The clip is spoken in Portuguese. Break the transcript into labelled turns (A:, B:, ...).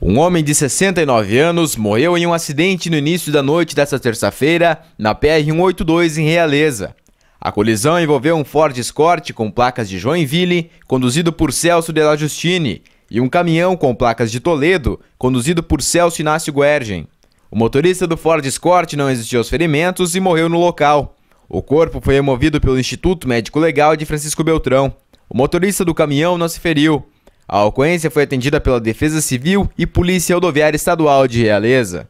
A: Um homem de 69 anos morreu em um acidente no início da noite desta terça-feira na PR-182 em Realeza. A colisão envolveu um Ford Escort com placas de Joinville, conduzido por Celso de la Justine, e um caminhão com placas de Toledo, conduzido por Celso Inácio Guergen. O motorista do Ford Escort não resistiu aos ferimentos e morreu no local. O corpo foi removido pelo Instituto Médico Legal de Francisco Beltrão. O motorista do caminhão não se feriu. A ocorrência foi atendida pela Defesa Civil e Polícia Rodoviária Estadual de Realeza.